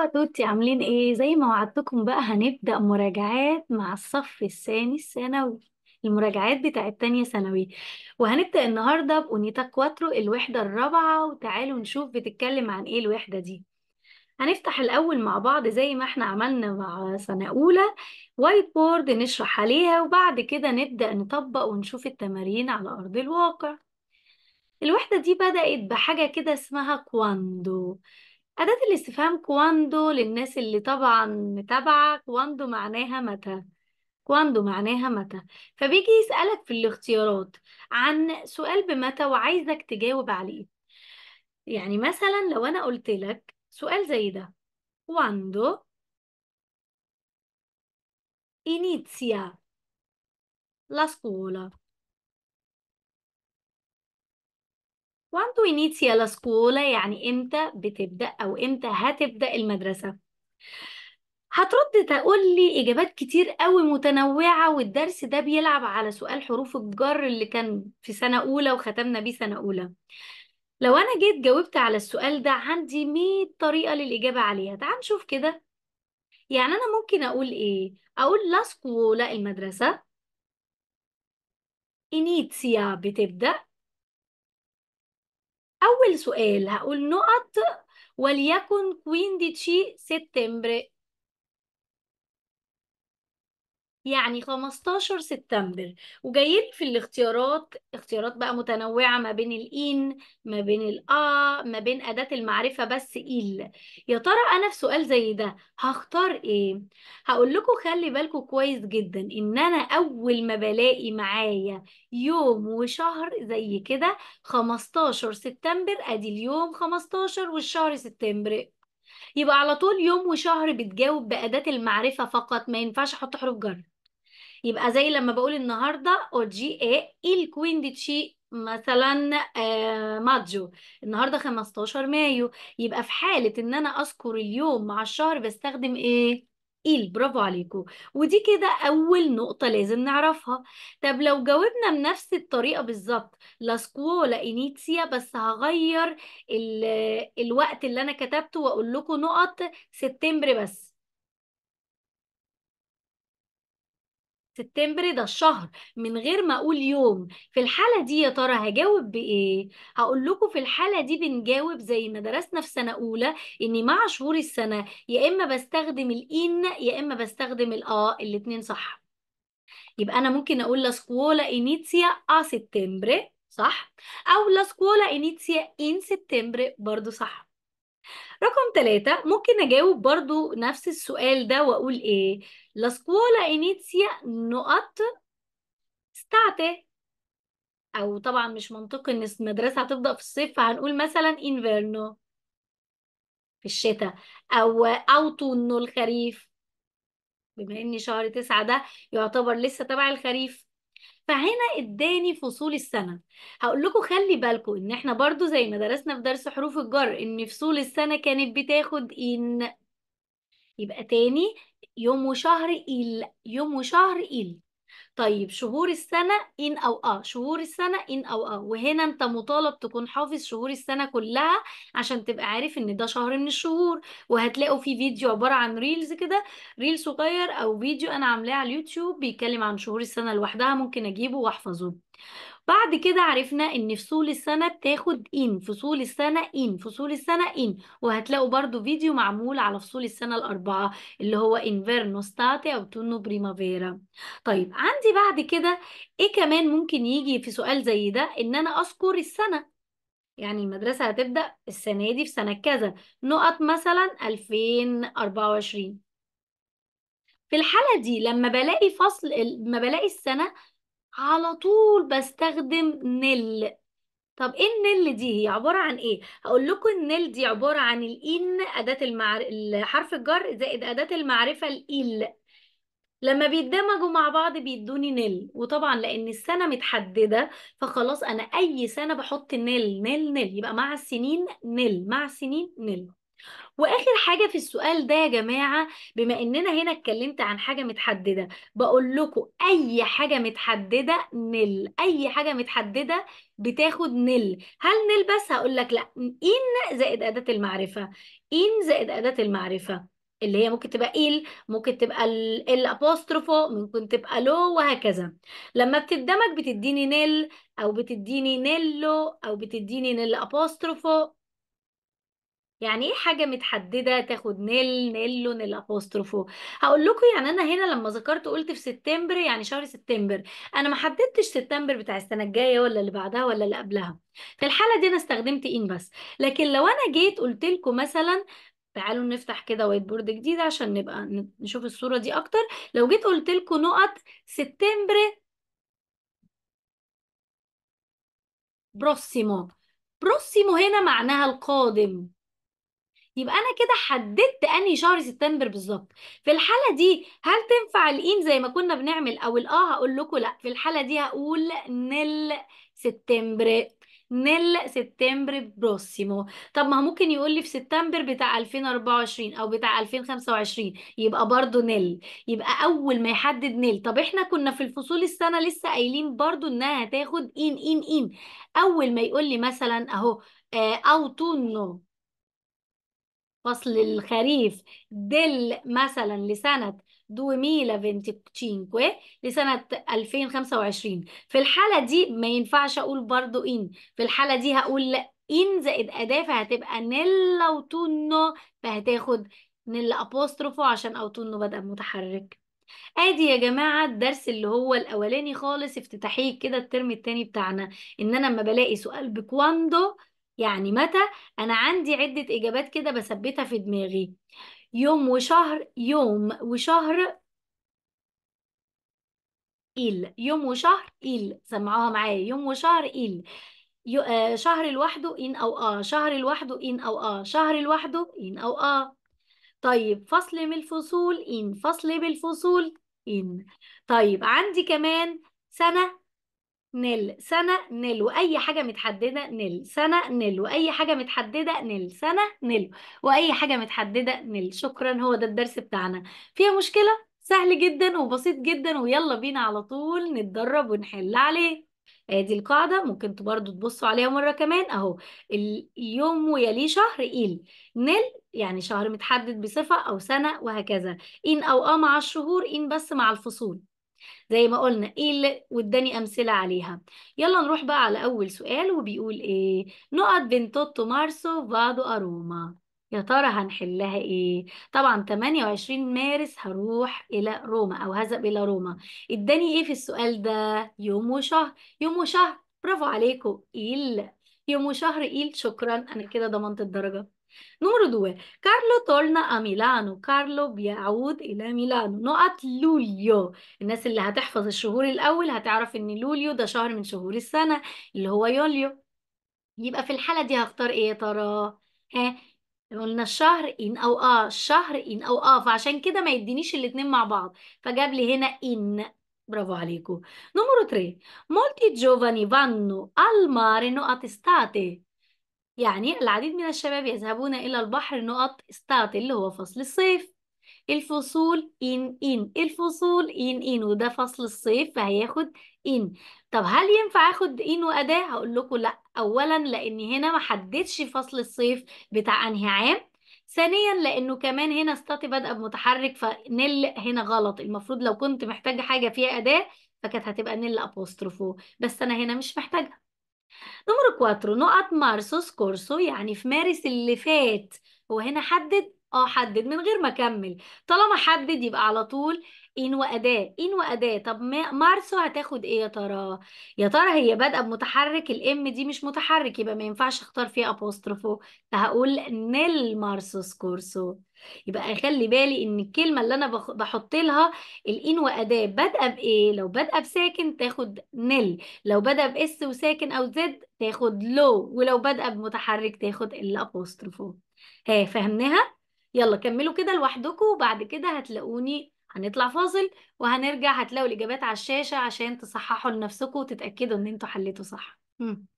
يا توتي عاملين ايه زي ما وعدتكم بقى هنبدأ مراجعات مع الصف الثاني الثانوي المراجعات بتاعت تانية ثانوي وهنبدأ النهاردة بأونيتا كواترو الوحدة الرابعة وتعالوا نشوف بتتكلم عن ايه الوحدة دي هنفتح الأول مع بعض زي ما احنا عملنا مع سنة أولى وايت بورد نشرح عليها وبعد كده نبدأ نطبق ونشوف التمارين على أرض الواقع الوحدة دي بدأت بحاجة كده اسمها كواندو أداة الاستفهام كواندو للناس اللي طبعا متابعة كواندو معناها متى كواندو معناها متى فبيجي يسألك في الاختيارات عن سؤال بمتى وعايزك تجاوب عليه يعني مثلا لو أنا قلت لك سؤال زي ده كواندو إنيتسيا لاسكولا وانتو انيتسيا لاسكولا يعني امتى بتبدأ أو امتى هتبدأ المدرسة هترد تقول لي إجابات كتير قوي متنوعة والدرس ده بيلعب على سؤال حروف الجر اللي كان في سنة أولى وختمنا بيه سنة أولى لو أنا جيت جاوبت على السؤال ده عندي مية طريقة للإجابة عليها تعال نشوف كده يعني أنا ممكن أقول إيه؟ أقول لاسكولا المدرسة إنيتسيا بتبدأ أول سؤال هقول نقط وليكن 15 سبتمبر. يعني 15 سبتمبر وجايين في الاختيارات اختيارات بقى متنوعة ما بين الإن ما بين الآ ما بين أداة المعرفة بس إل يا ترى أنا في سؤال زي ده هختار إيه؟ هقول لكم خلي بالكم كويس جدا إن أنا أول ما بلاقي معايا يوم وشهر زي كده 15 سبتمبر أدي اليوم 15 والشهر سبتمبر يبقى على طول يوم وشهر بتجاوب بأداة المعرفة فقط ما ينفعش أحط حروف جر يبقى زي لما بقول النهارده او جي إيه الكوين دي تشي مثلا آه، ماجو النهارده 15 مايو يبقى في حاله ان انا اذكر اليوم مع الشهر بستخدم ايه إيل برافو عليكم ودي كده أول نقطة لازم نعرفها طب لو جاوبنا بنفس الطريقة بالظبط لا إنيتسيا بس هغير الوقت اللي أنا كتبته وأقول لكم نقط سبتمبر بس سبتمبر ده الشهر من غير ما اقول يوم في الحالة دي يا ترى هجاوب بإيه؟ هقول لكم في الحالة دي بنجاوب زي ما درسنا في سنة أولى إني مع شهور السنة يا إما بستخدم الإن يا إما بستخدم الآ آه، الاتنين صح يبقى أنا ممكن أقول لا سكولا إنيتسيا آ سبتمبر صح؟ أو لا سكولا إنيتسيا إن سبتمبر برضو صح رقم ثلاثة ممكن أجاوب برضو نفس السؤال ده وأقول إيه La scuola inizia نقط state أو طبعا مش منطقي إن المدرسة هتبدأ في الصيف فهنقول مثلا inverno في الشتاء أو autunno الخريف بما إن شهر تسعة ده يعتبر لسه تبع الخريف فهنا اداني فصول السنة هقول لكم خلي بالكم ان احنا برضو زي ما درسنا في درس حروف الجر ان فصول السنة كانت بتاخد ان يبقى تاني يوم وشهر إل يوم وشهر إل طيب شهور السنة إن أو آه شهور السنة إن أو آه وهنا أنت مطالب تكون حافظ شهور السنة كلها عشان تبقى عارف إن ده شهر من الشهور وهتلاقوا في فيديو عبارة عن ريلز كده ريل صغير أو فيديو أنا عاملاه على اليوتيوب بيتكلم عن شهور السنة لوحدها ممكن أجيبه وأحفظه بعد كده عرفنا ان فصول السنة بتاخد ان فصول السنة ان فصول السنة ان وهتلاقوا برضو فيديو معمول على فصول السنة الأربعة اللي هو انفيرنو ستاتي أو تونو بريمافيرا طيب عندي بعد كده ايه كمان ممكن يجي في سؤال زي ده ان انا اذكر السنة يعني المدرسة هتبدأ السنة دي في سنة كذا نقط مثلا 2024 في الحالة دي لما بلاقي فصل لما بلاقي السنة على طول بستخدم نل طب ايه النل دي هي عبارة عن ايه هقول لكم النل دي عبارة عن الان أداة المعرفه حرف الجر زائد أداة المعرفة الإل لما بيتدمجوا مع بعض بيدوني نل وطبعا لان السنه متحدده فخلاص انا اي سنه بحط نل نل نل يبقى مع السنين نل مع السنين نل واخر حاجه في السؤال ده يا جماعه بما اننا هنا اتكلمت عن حاجه متحدده بقول لكم اي حاجه متحدده نل اي حاجه متحدده بتاخد نل هل نل بس هقول لك لا ان زائد اداه المعرفه ان زائد اداه المعرفه اللي هي ممكن تبقى إل ممكن تبقى الأبوستروفو ممكن تبقى لو وهكذا لما بتدمج بتديني نل أو بتديني نيلو أو بتديني نل أبوستروفو يعني ايه حاجة متحددة تاخد نيل نيلو نيل ابوسترفو هقول لكم يعني انا هنا لما ذكرت قلت في سبتمبر يعني شهر سبتمبر انا ما حددتش سبتمبر بتاع السنة الجاية ولا اللي بعدها ولا اللي قبلها في الحالة دي انا استخدمت ان بس لكن لو انا جيت قلت لكم مثلا تعالوا نفتح كده وايت بورد جديد عشان نبقى نشوف الصورة دي اكتر لو جيت قلت لكم نقط سبتمبر بروسيمو بروسيمو هنا معناها القادم يبقى انا كده حددت انهي شهر سبتمبر بالظبط في الحاله دي هل تنفع الايم زي ما كنا بنعمل او الاه هقول لكم لا في الحاله دي هقول نل سبتمبر نل سبتمبر بروسيمو طب ما ممكن يقول لي في سبتمبر بتاع 2024 او بتاع 2025 يبقى برضو نل يبقى اول ما يحدد نل طب احنا كنا في الفصول السنه لسه قايلين برضو انها هتاخد ان ان ان اول ما يقول لي مثلا اهو آه، اوتونو فصل الخريف دل مثلا لسنة 2025 لسنة 2025 في الحالة دي ما ينفعش أقول برضو إن في الحالة دي هقول إن زائد أداة فهتبقى نيلا وتونو فهتاخد نيلا أبوستروفو عشان أو تونو بدأ متحرك ادي يا جماعه الدرس اللي هو الاولاني خالص افتتاحيه كده الترم التاني بتاعنا ان انا لما بلاقي سؤال بكواندو يعني متى أنا عندي عدة إجابات كده بثبتها في دماغي يوم وشهر يوم وشهر إيل يوم وشهر إيل سمعوها معايا يوم وشهر إيل يو... آه شهر لوحده إن أو آه شهر لوحده إن أو آه شهر لوحده إن أو آه طيب فصل من الفصول إن فصل بالفصول إن طيب عندي كمان سنة نل سنة نل وأي حاجة متحددة نل سنة نل وأي حاجة متحددة نل سنة نل وأي حاجة متحددة نل شكرا هو ده الدرس بتاعنا فيها مشكلة سهل جدا وبسيط جدا ويلا بينا على طول نتدرب ونحل عليه ادي القاعدة ممكن برضو تبصوا عليها مرة كمان اهو اليوم ويليه شهر إيل نل يعني شهر متحدد بصفة أو سنة وهكذا إن أو أه مع الشهور إن بس مع الفصول زي ما قلنا ايه اللي واداني امثله عليها يلا نروح بقى على اول سؤال وبيقول ايه نقط توتو مارسو فادو اروما يا ترى هنحلها ايه طبعا 28 مارس هروح الى روما او هذهب الى روما اداني ايه في السؤال ده يوم وشهر يوم وشهر برافو عليكم ايه يوم وشهر ايه شكرا انا كده ضمنت الدرجه Numero due, Carlo torna a Milano. Carlo بيعود إلى ميلانو. نقط لوليو. الناس اللي هتحفظ الشهور الأول هتعرف إن لوليو ده شهر من شهور السنة اللي هو يوليو. يبقى في الحالة دي هختار إيه يا ترى؟ ها؟ قلنا الشهر إن أو آه، الشهر إن أو آه، فعشان كده ما يدينيش الاتنين مع بعض، فجاب لي هنا إن. برافو عليكم. نمرو 3. مولتي جوفاني فانو al نقط استاتي. يعني العديد من الشباب يذهبون إلى البحر نقط ستارت اللي هو فصل الصيف الفصول إن إن الفصول إن إن وده فصل الصيف فهياخد إن طب هل ينفع اخد إن وأداة؟ هقول لكم لأ أولا لأن هنا ما حددش فصل الصيف بتاع أنهي عام ثانيا لانه كمان هنا ستات بادئه بمتحرك فنل هنا غلط المفروض لو كنت محتاجه حاجه فيها اداه فكانت هتبقى نل ابوستروفو بس انا هنا مش محتاجة 4 نقط مارسو سكورسو يعني في مارس اللي فات هو هنا حدد اه حدد من غير ما اكمل طالما حدد يبقى على طول ان واداه ان واداه طب ما مارسو هتاخد ايه يا ترى يا ترى هي بادئه بمتحرك الام دي مش متحرك يبقى ما ينفعش اختار فيها ابوستروفو فهقول نيل مارسو سكورسو يبقى اخلي بالي ان الكلمه اللي انا بحط لها الان واداه بادئه بايه لو بادئه بساكن تاخد نل لو بادئه باس وساكن او زد تاخد لو ولو بادئه بمتحرك تاخد الابوستروفو ها فهمناها يلا كملوا كده لوحدكم وبعد كده هتلاقوني هنطلع فاصل وهنرجع هتلاقوا الإجابات على الشاشة عشان تصححوا لنفسكم وتتأكدوا إن انتوا حليتوا صح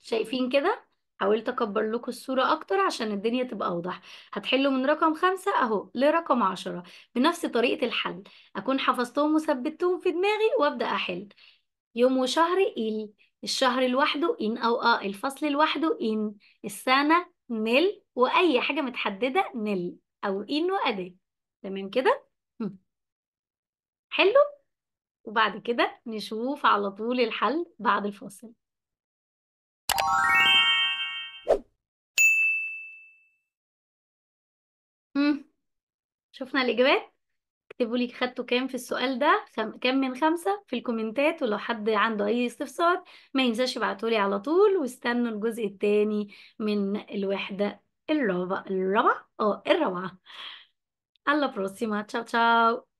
شايفين كده؟ حاولت أكبر لكم الصورة أكتر عشان الدنيا تبقى أوضح هتحلوا من رقم خمسة أهو لرقم عشرة بنفس طريقة الحل أكون حفظتهم وثبتهم في دماغي وأبدأ أحل يوم وشهر إل الشهر لوحده إن أو آ آه. الفصل لوحده إن السنة نل وأي حاجة متحددة نل أو إن وأداة تمام كده؟ حلو وبعد كده نشوف على طول الحل بعد الفاصل مم. شفنا الإجابات اكتبوا لي خدتوا كام في السؤال ده خم... كام من خمسة في الكومنتات ولو حد عنده أي استفسار ما ينساش يبعتوا لي على طول واستنوا الجزء التاني من الوحدة الرابعة الرابعة اه الرابعة alla بروسيما تشاو تشاو